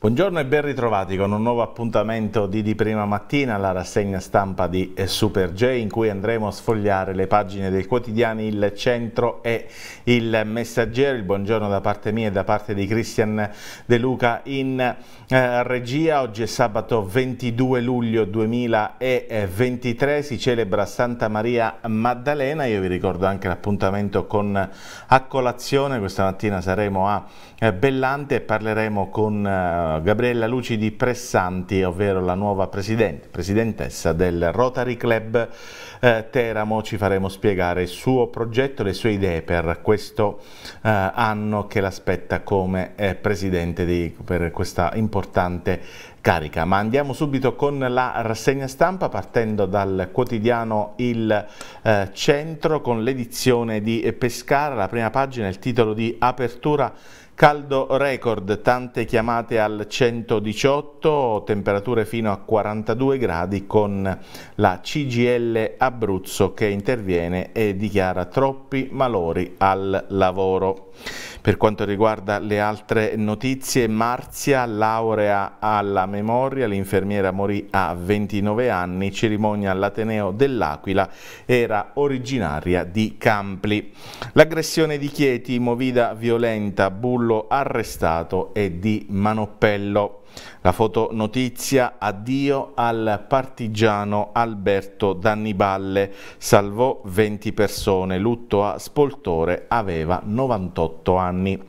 Buongiorno e ben ritrovati con un nuovo appuntamento di Di Prima Mattina, la rassegna stampa di eh, Super J in cui andremo a sfogliare le pagine dei quotidiani Il Centro e Il Messaggero. Il buongiorno da parte mia e da parte di Christian De Luca in eh, regia, oggi è sabato 22 luglio 2023, si celebra Santa Maria Maddalena, io vi ricordo anche l'appuntamento con A Colazione, questa mattina saremo a eh, Bellante e parleremo con eh, Gabriella Lucidi Pressanti, ovvero la nuova presidente, presidentessa del Rotary Club Teramo, ci faremo spiegare il suo progetto, le sue idee per questo anno che l'aspetta come presidente di, per questa importante importante carica. Ma andiamo subito con la rassegna stampa partendo dal quotidiano Il eh, Centro con l'edizione di Pescara, la prima pagina, il titolo di Apertura Caldo record, tante chiamate al 118, temperature fino a 42 gradi con la CGL Abruzzo che interviene e dichiara troppi malori al lavoro. Per quanto riguarda le altre notizie, Marzia, laurea alla memoria, l'infermiera morì a 29 anni, cerimonia all'Ateneo dell'Aquila, era originaria di Campli. L'aggressione di Chieti, movida violenta, bullo arrestato e di Manoppello. La fotonotizia addio al partigiano Alberto Danniballe, salvò 20 persone, lutto a Spoltore, aveva 98 anni.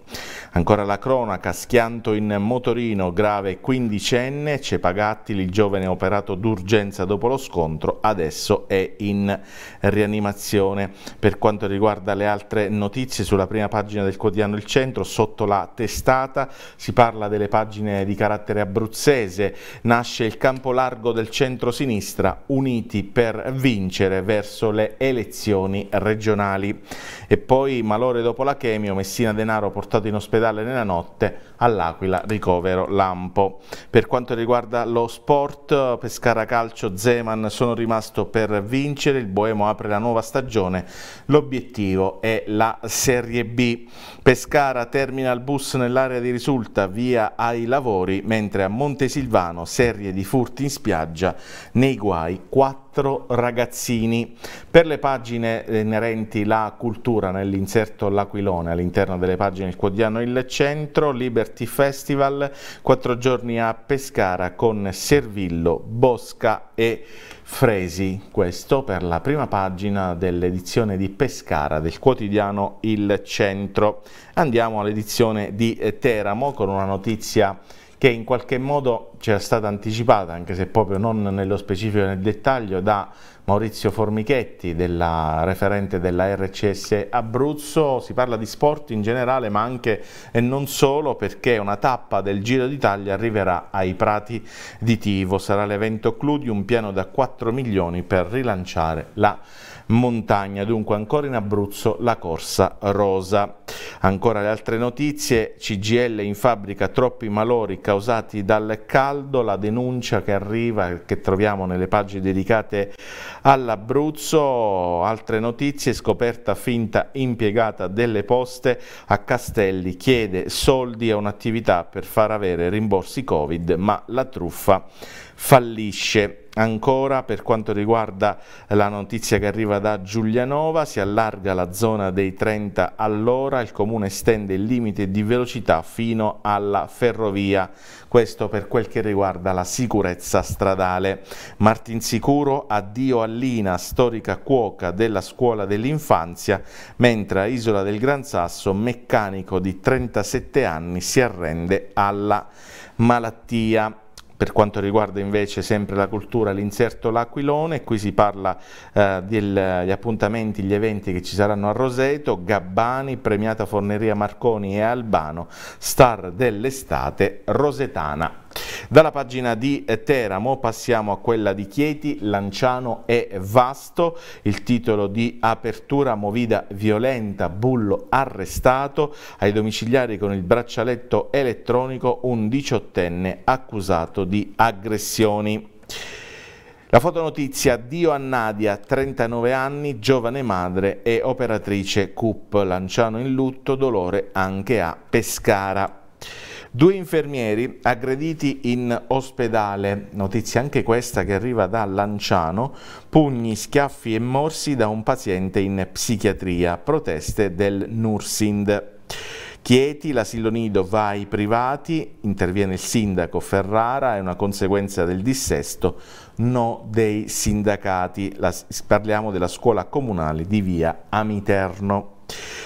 Ancora la cronaca, schianto in motorino, grave quindicenne, Cepagattili, il giovane operato d'urgenza dopo lo scontro, adesso è in rianimazione. Per quanto riguarda le altre notizie, sulla prima pagina del quotidiano Il Centro, sotto la testata, si parla delle pagine di carattere genere abruzzese. Nasce il campo largo del centro-sinistra, uniti per vincere verso le elezioni regionali. E poi malore dopo la chemio, Messina Denaro portato in ospedale nella notte, all'Aquila ricovero Lampo. Per quanto riguarda lo sport, Pescara Calcio, Zeman sono rimasto per vincere, il Boemo apre la nuova stagione, l'obiettivo è la Serie B. Pescara termina il bus nell'area di risulta, via ai lavori, mentre mentre a Montesilvano serie di furti in spiaggia, nei guai quattro ragazzini. Per le pagine eh, inerenti la cultura nell'inserto L'Aquilone all'interno delle pagine del Quotidiano Il Centro, Liberty Festival, quattro giorni a Pescara con Servillo, Bosca e Fresi, questo per la prima pagina dell'edizione di Pescara del quotidiano Il Centro. Andiamo all'edizione di eh, Teramo con una notizia che in qualche modo c'era stata anticipata, anche se proprio non nello specifico e nel dettaglio, da Maurizio Formichetti, della, referente della RCS Abruzzo. Si parla di sport in generale, ma anche e non solo, perché una tappa del Giro d'Italia arriverà ai Prati di Tivo. Sarà l'evento Cludi, un piano da 4 milioni per rilanciare la montagna, dunque ancora in Abruzzo la corsa rosa. Ancora le altre notizie, CGL in fabbrica troppi malori causati dal caldo, la denuncia che arriva, che troviamo nelle pagine dedicate all'Abruzzo, altre notizie, scoperta finta impiegata delle poste a Castelli, chiede soldi a un'attività per far avere rimborsi Covid, ma la truffa fallisce. Ancora per quanto riguarda la notizia che arriva da Giulianova, si allarga la zona dei 30 all'ora, il comune estende il limite di velocità fino alla ferrovia, questo per quel che riguarda la sicurezza stradale. Martin Sicuro, addio a Lina, storica cuoca della scuola dell'infanzia, mentre a Isola del Gran Sasso, meccanico di 37 anni, si arrende alla malattia. Per quanto riguarda invece sempre la cultura, l'inserto L'Aquilone, qui si parla eh, degli appuntamenti, gli eventi che ci saranno a Roseto, Gabbani, Premiata Forneria Marconi e Albano, star dell'estate rosetana. Dalla pagina di Teramo passiamo a quella di Chieti, Lanciano e Vasto, il titolo di apertura movida violenta, bullo arrestato, ai domiciliari con il braccialetto elettronico un diciottenne accusato di aggressioni. La fotonotizia Dio a Nadia, 39 anni, giovane madre e operatrice CUP, Lanciano in lutto, dolore anche a Pescara. Due infermieri aggrediti in ospedale, notizia anche questa che arriva da Lanciano, pugni, schiaffi e morsi da un paziente in psichiatria, proteste del Nursind. Chieti, l'asilo nido va ai privati, interviene il sindaco Ferrara, è una conseguenza del dissesto, no dei sindacati. La, parliamo della scuola comunale di via Amiterno.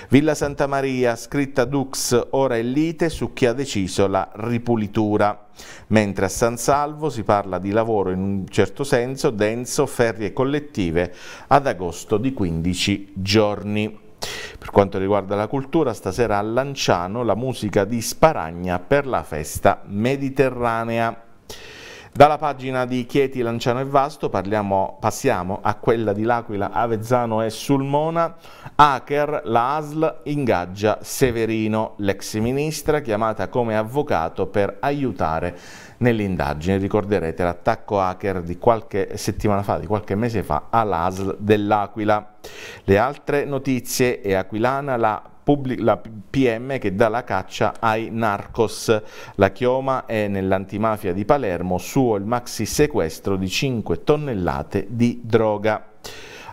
Villa Santa Maria, scritta Dux, ora è lite su chi ha deciso la ripulitura. Mentre a San Salvo si parla di lavoro in un certo senso denso, ferrie collettive ad agosto di 15 giorni. Per quanto riguarda la cultura, stasera a Lanciano la musica di Sparagna per la festa mediterranea. Dalla pagina di Chieti, Lanciano e Vasto parliamo, passiamo a quella di L'Aquila, Avezzano e Sulmona. Hacker, la ASL ingaggia Severino, l'ex ministra, chiamata come avvocato per aiutare nell'indagine. Ricorderete l'attacco hacker di qualche settimana fa, di qualche mese fa, all'ASL dell'Aquila. Le altre notizie è Aquilana, la la PM che dà la caccia ai narcos. La chioma è nell'antimafia di Palermo, suo il maxi sequestro di 5 tonnellate di droga.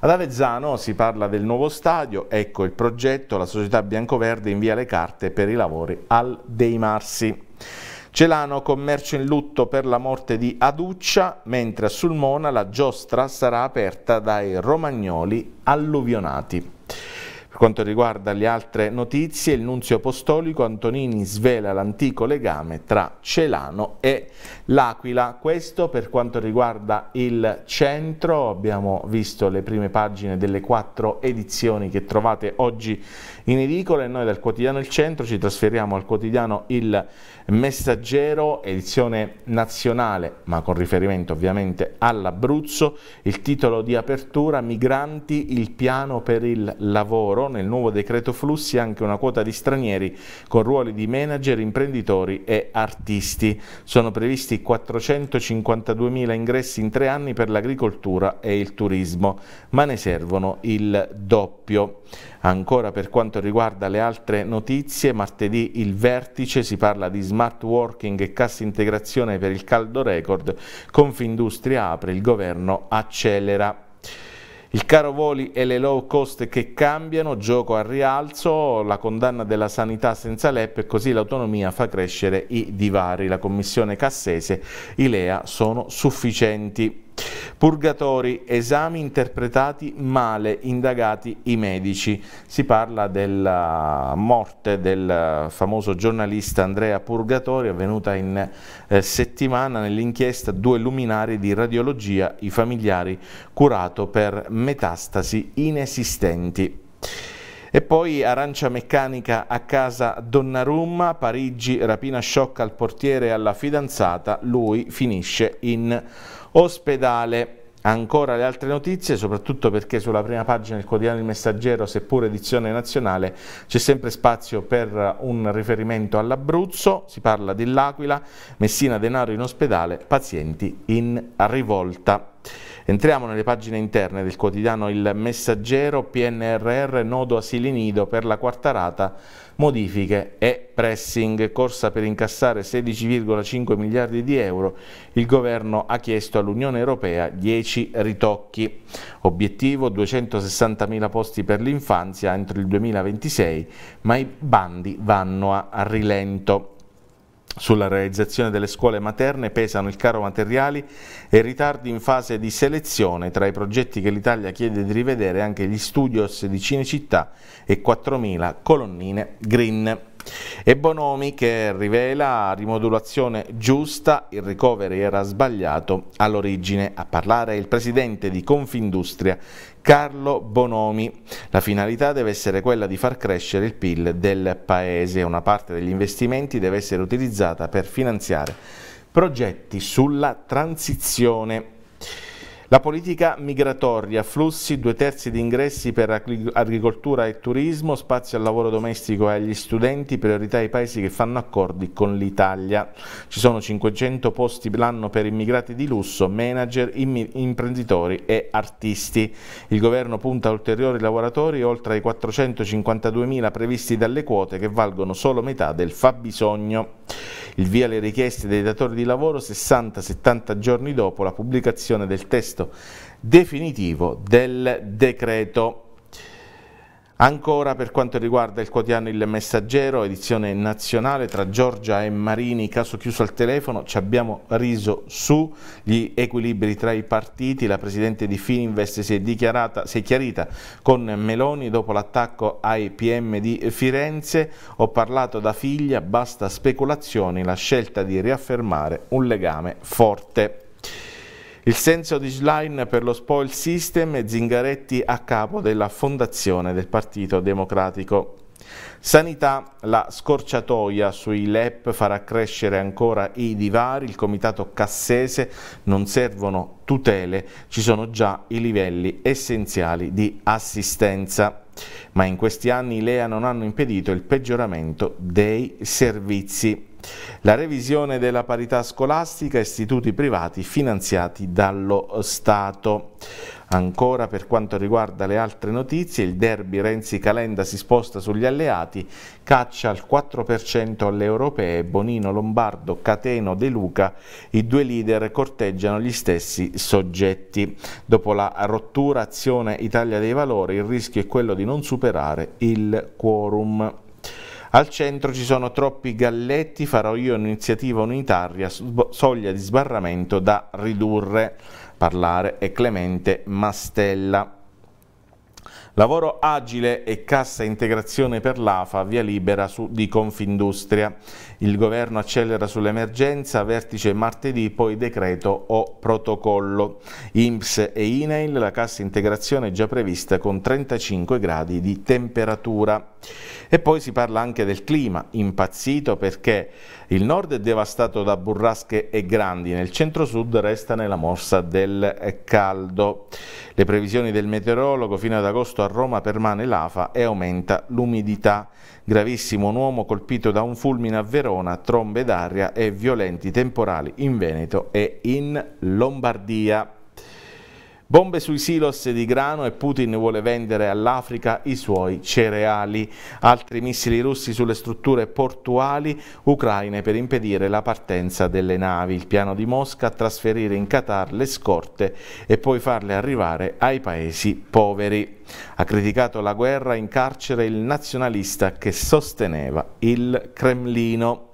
Ad Avezzano si parla del nuovo stadio, ecco il progetto, la società biancoverde invia le carte per i lavori al Dei Marsi. Celano commercio in lutto per la morte di Aduccia, mentre a Sulmona la giostra sarà aperta dai romagnoli alluvionati. Per quanto riguarda le altre notizie, il nunzio apostolico Antonini svela l'antico legame tra Celano e L'Aquila. Questo per quanto riguarda il centro, abbiamo visto le prime pagine delle quattro edizioni che trovate oggi in edicola e noi dal quotidiano Il Centro ci trasferiamo al quotidiano Il Messaggero, edizione nazionale, ma con riferimento ovviamente all'Abruzzo, il titolo di apertura Migranti, il piano per il lavoro nel nuovo decreto flussi anche una quota di stranieri con ruoli di manager, imprenditori e artisti. Sono previsti 452.000 ingressi in tre anni per l'agricoltura e il turismo, ma ne servono il doppio. Ancora per quanto riguarda le altre notizie, martedì il vertice si parla di smart working e cassa integrazione per il caldo record, Confindustria apre, il governo accelera. Il caro voli e le low cost che cambiano, gioco a rialzo, la condanna della sanità senza LEP e così l'autonomia fa crescere i divari. La Commissione Cassese, i LEA sono sufficienti. Purgatori, esami interpretati male, indagati i medici. Si parla della morte del famoso giornalista Andrea Purgatori avvenuta in eh, settimana nell'inchiesta Due luminari di radiologia, i familiari curato per metastasi inesistenti. E poi arancia meccanica a casa Donnarumma, Parigi, rapina sciocca al portiere e alla fidanzata, lui finisce in ospedale. Ancora le altre notizie, soprattutto perché sulla prima pagina del quotidiano Il Messaggero, seppur edizione nazionale, c'è sempre spazio per un riferimento all'Abruzzo, si parla dell'Aquila, Messina denaro in ospedale, pazienti in rivolta. Entriamo nelle pagine interne del quotidiano Il Messaggero, PNRR, nodo asili nido per la quarta rata, modifiche e pressing, corsa per incassare 16,5 miliardi di euro, il governo ha chiesto all'Unione Europea 10 ritocchi, obiettivo 260 mila posti per l'infanzia entro il 2026, ma i bandi vanno a rilento. Sulla realizzazione delle scuole materne pesano il caro materiali e ritardi in fase di selezione tra i progetti che l'Italia chiede di rivedere anche gli studios di Cinecittà e 4.000 colonnine green. E Bonomi che rivela rimodulazione giusta, il ricovero era sbagliato all'origine. A parlare il presidente di Confindustria, Carlo Bonomi. La finalità deve essere quella di far crescere il PIL del Paese. Una parte degli investimenti deve essere utilizzata per finanziare progetti sulla transizione la politica migratoria, flussi, due terzi di ingressi per agricoltura e turismo, spazio al lavoro domestico e agli studenti, priorità ai paesi che fanno accordi con l'Italia. Ci sono 500 posti l'anno per immigrati di lusso, manager, imprenditori e artisti. Il governo punta a ulteriori lavoratori oltre ai 452.000 previsti dalle quote che valgono solo metà del fabbisogno. Il via alle richieste dei datori di lavoro 60-70 giorni dopo la pubblicazione del testo testo definitivo del decreto. Ancora per quanto riguarda il quotidiano Il Messaggero, edizione nazionale, tra Giorgia e Marini, caso chiuso al telefono, ci abbiamo riso su gli equilibri tra i partiti, la presidente di Fininvest si è, dichiarata, si è chiarita con Meloni dopo l'attacco ai PM di Firenze, ho parlato da figlia, basta speculazioni, la scelta di riaffermare un legame forte. Il senso di Schlein per lo spoil system e Zingaretti a capo della fondazione del Partito Democratico. Sanità, la scorciatoia sui LEP farà crescere ancora i divari, il comitato cassese non servono tutele, ci sono già i livelli essenziali di assistenza. Ma in questi anni i LEA non hanno impedito il peggioramento dei servizi. La revisione della parità scolastica, istituti privati finanziati dallo Stato. Ancora per quanto riguarda le altre notizie, il derby Renzi-Calenda si sposta sugli alleati, caccia al 4% alle europee, Bonino, Lombardo, Cateno, De Luca, i due leader corteggiano gli stessi soggetti. Dopo la rottura azione Italia dei Valori, il rischio è quello di non superare il quorum. Al centro ci sono troppi galletti, farò io un'iniziativa unitaria, soglia di sbarramento da ridurre. Parlare è Clemente Mastella. Lavoro agile e cassa integrazione per l'AFA, via libera su, di Confindustria. Il governo accelera sull'emergenza, vertice martedì, poi decreto o protocollo. IMSS e INAIL, la cassa integrazione è già prevista con 35 gradi di temperatura. E poi si parla anche del clima, impazzito perché il nord è devastato da burrasche e grandi, nel centro-sud resta nella morsa del caldo. Le previsioni del meteorologo fino ad agosto Roma permane l'afa e aumenta l'umidità. Gravissimo un uomo colpito da un fulmine a Verona, trombe d'aria e violenti temporali in Veneto e in Lombardia. Bombe sui silos di grano e Putin vuole vendere all'Africa i suoi cereali. Altri missili russi sulle strutture portuali ucraine per impedire la partenza delle navi. Il piano di Mosca trasferire in Qatar le scorte e poi farle arrivare ai paesi poveri. Ha criticato la guerra in carcere il nazionalista che sosteneva il Cremlino.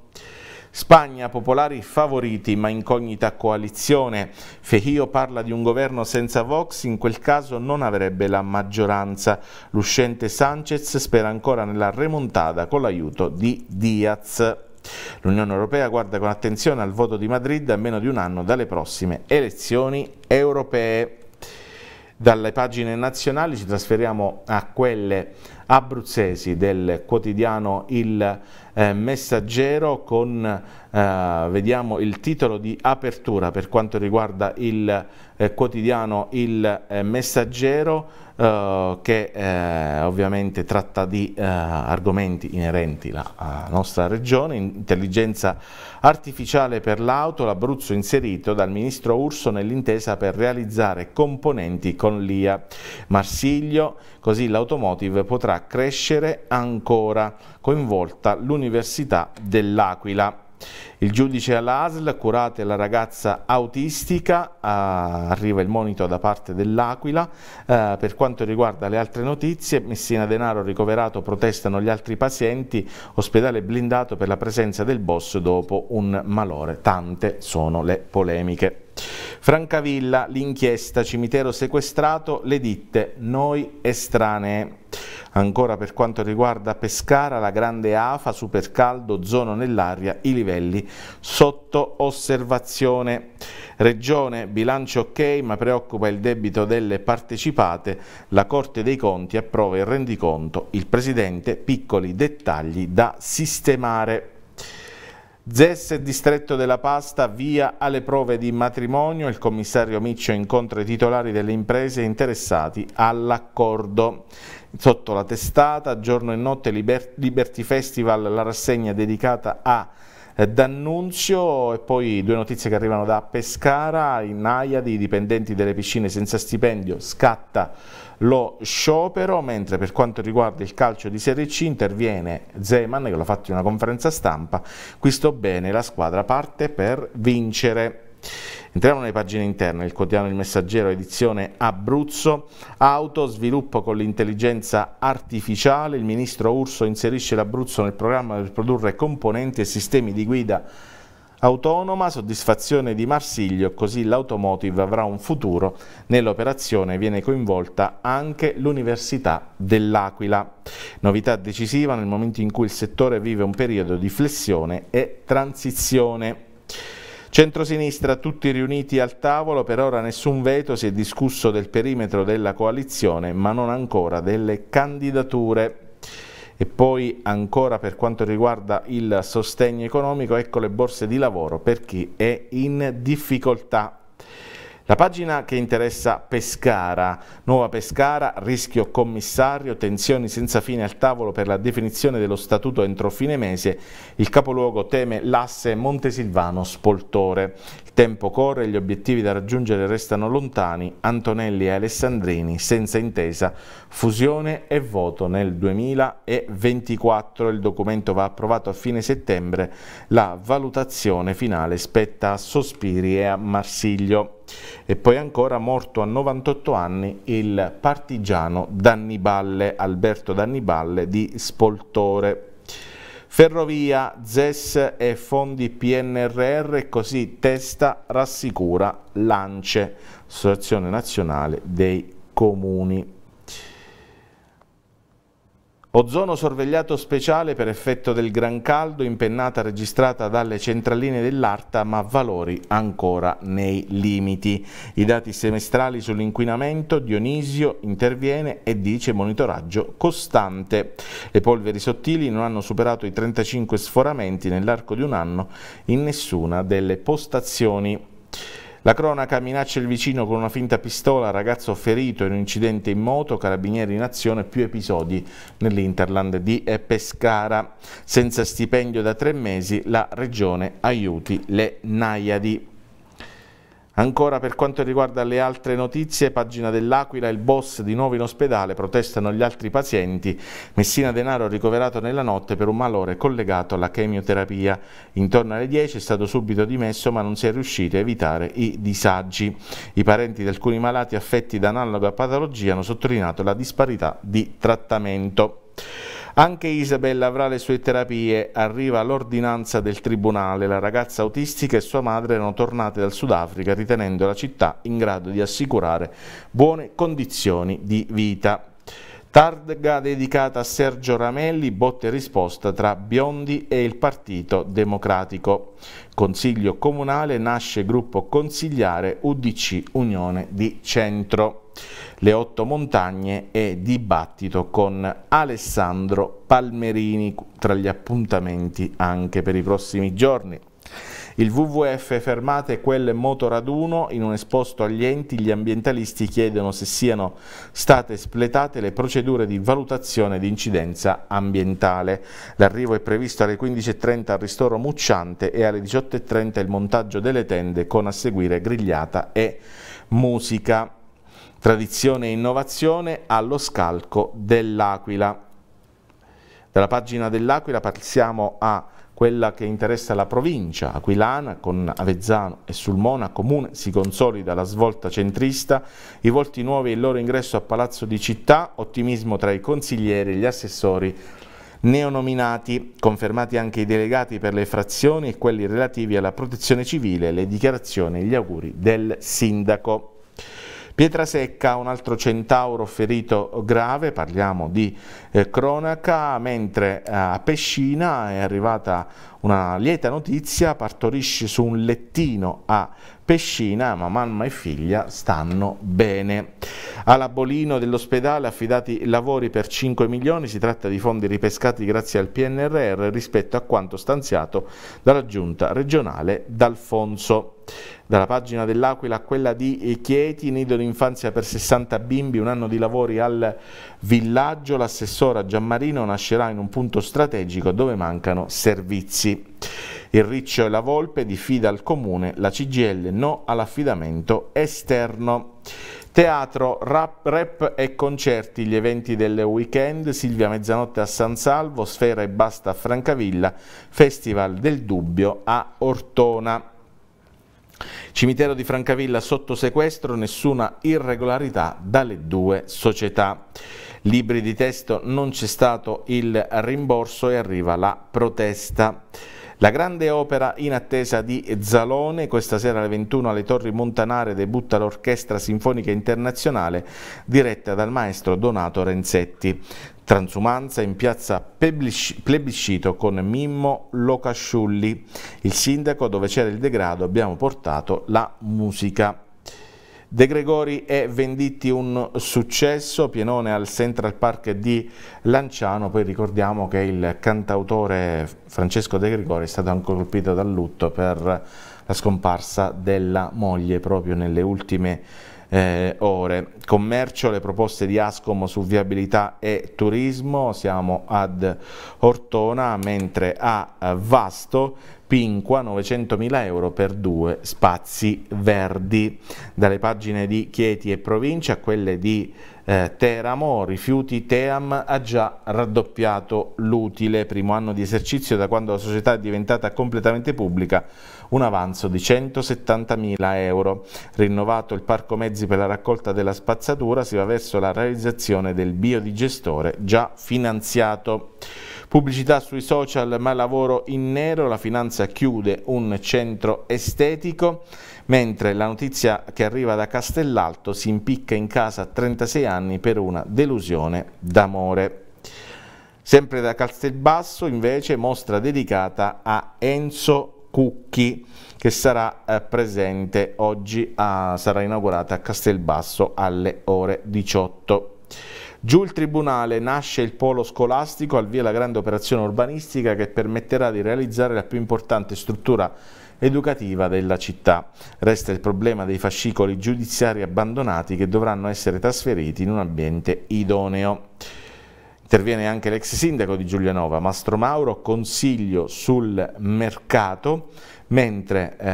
Spagna, popolari favoriti ma incognita coalizione. Fejio parla di un governo senza Vox, in quel caso non avrebbe la maggioranza. L'uscente Sanchez spera ancora nella remontata con l'aiuto di Diaz. L'Unione Europea guarda con attenzione al voto di Madrid a meno di un anno dalle prossime elezioni europee. Dalle pagine nazionali ci trasferiamo a quelle abruzzesi del quotidiano Il eh, Messaggero con eh, vediamo il titolo di apertura per quanto riguarda il eh, quotidiano Il eh, Messaggero eh, che eh, ovviamente tratta di eh, argomenti inerenti alla nostra regione, intelligenza artificiale per l'auto, l'Abruzzo inserito dal ministro Urso nell'intesa per realizzare componenti con l'IA. Marsiglio, così l'automotive potrà crescere ancora, coinvolta l'Università dell'Aquila. Il giudice all'ASL, curate la ragazza autistica, eh, arriva il monito da parte dell'Aquila. Eh, per quanto riguarda le altre notizie, Messina Denaro ricoverato, protestano gli altri pazienti, ospedale blindato per la presenza del boss dopo un malore. Tante sono le polemiche. Francavilla, l'inchiesta, cimitero sequestrato, le ditte, noi estranee. Ancora per quanto riguarda Pescara, la grande AFA, supercaldo, zona nell'aria, i livelli sotto osservazione. Regione, bilancio ok, ma preoccupa il debito delle partecipate. La Corte dei Conti approva il rendiconto. Il Presidente, piccoli dettagli da sistemare. Zes distretto della pasta via alle prove di matrimonio, il commissario Miccio incontra i titolari delle imprese interessati all'accordo. Sotto la testata, giorno e notte Liber Liberty Festival, la rassegna dedicata a D'Annunzio e poi due notizie che arrivano da Pescara, in Aia di dipendenti delle piscine senza stipendio scatta lo sciopero, mentre per quanto riguarda il calcio di Serie C interviene Zeman che l'ha fatto in una conferenza stampa, qui sto bene, la squadra parte per vincere. Entriamo nelle pagine interne, il quotidiano Il Messaggero, edizione Abruzzo, auto, sviluppo con l'intelligenza artificiale, il ministro Urso inserisce l'Abruzzo nel programma per produrre componenti e sistemi di guida Autonoma, soddisfazione di Marsiglio, così l'automotive avrà un futuro. Nell'operazione viene coinvolta anche l'Università dell'Aquila. Novità decisiva nel momento in cui il settore vive un periodo di flessione e transizione. Centrosinistra tutti riuniti al tavolo, per ora nessun veto, si è discusso del perimetro della coalizione ma non ancora delle candidature. E poi ancora per quanto riguarda il sostegno economico, ecco le borse di lavoro per chi è in difficoltà. La pagina che interessa Pescara, Nuova Pescara, rischio commissario, tensioni senza fine al tavolo per la definizione dello statuto entro fine mese, il capoluogo teme l'asse Montesilvano-Spoltore. Il tempo corre, gli obiettivi da raggiungere restano lontani, Antonelli e Alessandrini senza intesa, fusione e voto nel 2024, il documento va approvato a fine settembre, la valutazione finale spetta a Sospiri e a Marsiglio. E poi ancora morto a 98 anni il partigiano Danniballe, Alberto Danniballe di Spoltore. Ferrovia, ZES e fondi PNRR, così testa rassicura l'ANCE, Associazione Nazionale dei Comuni. Ozono sorvegliato speciale per effetto del gran caldo, impennata registrata dalle centraline dell'Arta, ma valori ancora nei limiti. I dati semestrali sull'inquinamento, Dionisio interviene e dice monitoraggio costante. Le polveri sottili non hanno superato i 35 sforamenti nell'arco di un anno in nessuna delle postazioni. La cronaca minaccia il vicino con una finta pistola, ragazzo ferito in un incidente in moto, carabinieri in azione, più episodi nell'Interland di Pescara. Senza stipendio da tre mesi la regione aiuti le Naiadi. Ancora per quanto riguarda le altre notizie, pagina dell'Aquila, il boss di nuovo in ospedale, protestano gli altri pazienti, Messina Denaro ricoverato nella notte per un malore collegato alla chemioterapia. Intorno alle 10 è stato subito dimesso ma non si è riusciti a evitare i disagi. I parenti di alcuni malati affetti da analoga patologia hanno sottolineato la disparità di trattamento. Anche Isabella avrà le sue terapie, arriva l'ordinanza del tribunale, la ragazza autistica e sua madre erano tornate dal Sudafrica ritenendo la città in grado di assicurare buone condizioni di vita. Targa dedicata a Sergio Ramelli, botte e risposta tra Biondi e il Partito Democratico. Consiglio comunale nasce gruppo consigliare UDC Unione di Centro. Le otto montagne e dibattito con Alessandro Palmerini tra gli appuntamenti anche per i prossimi giorni. Il WWF fermate quelle motoraduno, in un esposto agli enti gli ambientalisti chiedono se siano state espletate le procedure di valutazione di incidenza ambientale. L'arrivo è previsto alle 15.30 al ristoro Mucciante e alle 18.30 il montaggio delle tende con a seguire grigliata e musica. Tradizione e innovazione allo scalco dell'Aquila. Dalla pagina dell'Aquila passiamo a quella che interessa la provincia, Aquilana con Avezzano e Sulmona comune, si consolida la svolta centrista, i volti nuovi e il loro ingresso a Palazzo di Città, ottimismo tra i consiglieri e gli assessori neonominati, confermati anche i delegati per le frazioni e quelli relativi alla protezione civile, le dichiarazioni e gli auguri del sindaco. Pietrasecca, un altro centauro ferito grave, parliamo di eh, cronaca, mentre eh, a Pescina è arrivata una lieta notizia, partorisce su un lettino a Pescina, ma mamma e figlia stanno bene. Alla Bolino dell'ospedale affidati lavori per 5 milioni, si tratta di fondi ripescati grazie al PNRR rispetto a quanto stanziato dalla giunta regionale d'Alfonso. Dalla pagina dell'Aquila a quella di Chieti, nido d'infanzia per 60 bimbi, un anno di lavori al villaggio, l'assessore Sora Giammarino nascerà in un punto strategico dove mancano servizi. Il Riccio e la Volpe diffida al comune, la CGL no all'affidamento esterno. Teatro, rap, rap e concerti, gli eventi del weekend, Silvia Mezzanotte a San Salvo, Sfera e Basta a Francavilla, Festival del Dubbio a Ortona. Cimitero di Francavilla sotto sequestro, nessuna irregolarità dalle due società. Libri di testo, non c'è stato il rimborso e arriva la protesta. La grande opera in attesa di Zalone, questa sera alle 21 alle Torri Montanare debutta l'Orchestra Sinfonica Internazionale diretta dal maestro Donato Renzetti. Transumanza in piazza Plebiscito con Mimmo Locasciulli, il sindaco dove c'era il degrado abbiamo portato la musica. De Gregori e Venditti un successo, Pienone al Central Park di Lanciano, poi ricordiamo che il cantautore Francesco De Gregori è stato anche colpito dal lutto per la scomparsa della moglie proprio nelle ultime settimane eh, ore. Commercio, le proposte di Ascom su viabilità e turismo, siamo ad Ortona, mentre a eh, Vasto Pinqua 900.000 euro per due spazi verdi. Dalle pagine di Chieti e provincia a quelle di eh, Teramo, rifiuti Team ha già raddoppiato l'utile, primo anno di esercizio da quando la società è diventata completamente pubblica un avanzo di 170.000 euro. Rinnovato il parco mezzi per la raccolta della spazzatura si va verso la realizzazione del biodigestore già finanziato. Pubblicità sui social, ma lavoro in nero, la finanza chiude un centro estetico, mentre la notizia che arriva da Castellalto si impicca in casa a 36 anni per una delusione d'amore. Sempre da Castelbasso invece mostra dedicata a Enzo Cucchi che sarà eh, presente oggi, a, sarà inaugurata a Castelbasso alle ore 18. Giù il Tribunale nasce il polo scolastico, al via la grande operazione urbanistica che permetterà di realizzare la più importante struttura educativa della città. Resta il problema dei fascicoli giudiziari abbandonati che dovranno essere trasferiti in un ambiente idoneo interviene anche l'ex sindaco di Giulianova, Mastro Mauro, consiglio sul mercato, mentre eh,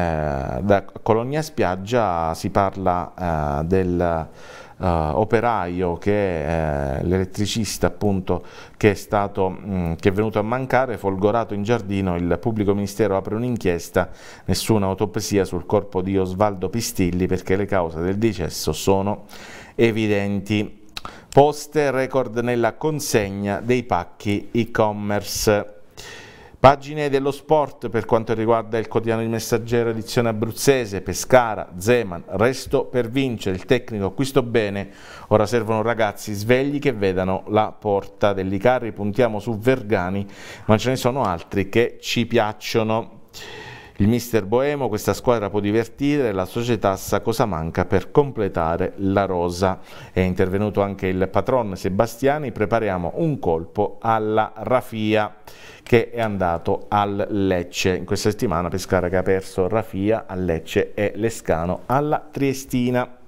da Colonia Spiaggia si parla eh, del eh, operaio che eh, l'elettricista appunto che è, stato, mh, mm, che è venuto a mancare folgorato in giardino il pubblico ministero apre un'inchiesta nessuna autopsia sul corpo di Osvaldo Pistilli perché le cause del decesso sono evidenti Poste record nella consegna dei pacchi e-commerce. Pagine dello sport per quanto riguarda il quotidiano di messaggero edizione abruzzese, Pescara, Zeman, resto per vincere, il tecnico acquisto bene, ora servono ragazzi svegli che vedano la porta dell'Icarri, puntiamo su Vergani, ma ce ne sono altri che ci piacciono. Il mister Boemo questa squadra può divertire, la società sa cosa manca per completare la rosa. È intervenuto anche il patron Sebastiani, prepariamo un colpo alla Rafia che è andato al Lecce. In questa settimana Pescara che ha perso Rafia al Lecce e Lescano alla Triestina.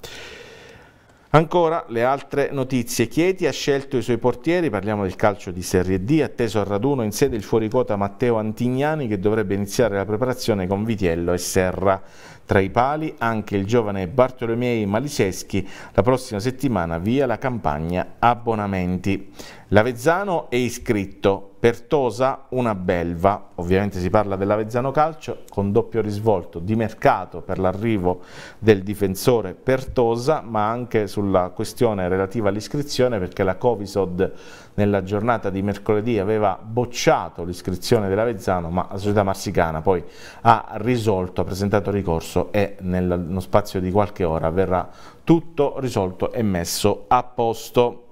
Ancora le altre notizie. Chieti ha scelto i suoi portieri, parliamo del calcio di Serie D, atteso al raduno in sede il fuoricota Matteo Antignani che dovrebbe iniziare la preparazione con Vitiello e Serra. Tra i pali anche il giovane Bartolomei Maliseschi, la prossima settimana via la campagna abbonamenti. L'Avezzano è iscritto, Pertosa una belva, ovviamente si parla dell'Avezzano Calcio con doppio risvolto di mercato per l'arrivo del difensore Pertosa ma anche sulla questione relativa all'iscrizione perché la Covisod nella giornata di mercoledì aveva bocciato l'iscrizione dell'Avezzano, ma la società marsicana poi ha risolto, ha presentato ricorso e nello spazio di qualche ora verrà tutto risolto e messo a posto.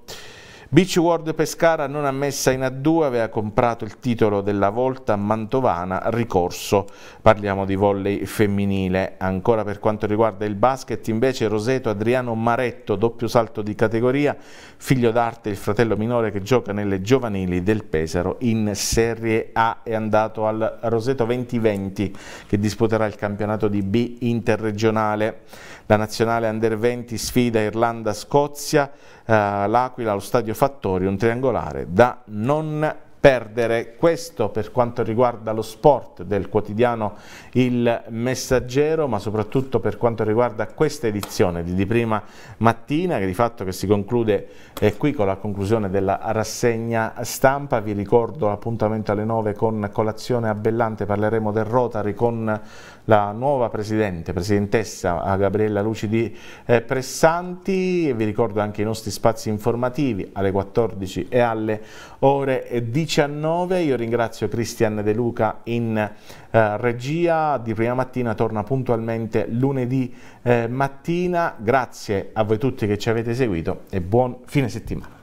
Beach World Pescara non ammessa in A2 aveva comprato il titolo della volta mantovana ricorso. Parliamo di volley femminile. Ancora per quanto riguarda il basket invece Roseto Adriano Maretto, doppio salto di categoria, figlio d'arte il fratello minore che gioca nelle giovanili del Pesaro in Serie A è andato al Roseto 2020 che disputerà il campionato di B interregionale la nazionale under 20 sfida Irlanda-Scozia, eh, l'Aquila allo stadio Fattori, un triangolare da non perdere. Questo per quanto riguarda lo sport del quotidiano Il Messaggero, ma soprattutto per quanto riguarda questa edizione di, di prima mattina, che di fatto che si conclude eh, qui con la conclusione della rassegna stampa. Vi ricordo l'appuntamento alle 9 con colazione a Bellante, parleremo del Rotary con la nuova presidente, presidentessa Gabriella Lucidi eh, Pressanti, vi ricordo anche i nostri spazi informativi alle 14 e alle ore 19, io ringrazio Cristian De Luca in eh, regia, di prima mattina torna puntualmente lunedì eh, mattina, grazie a voi tutti che ci avete seguito e buon fine settimana.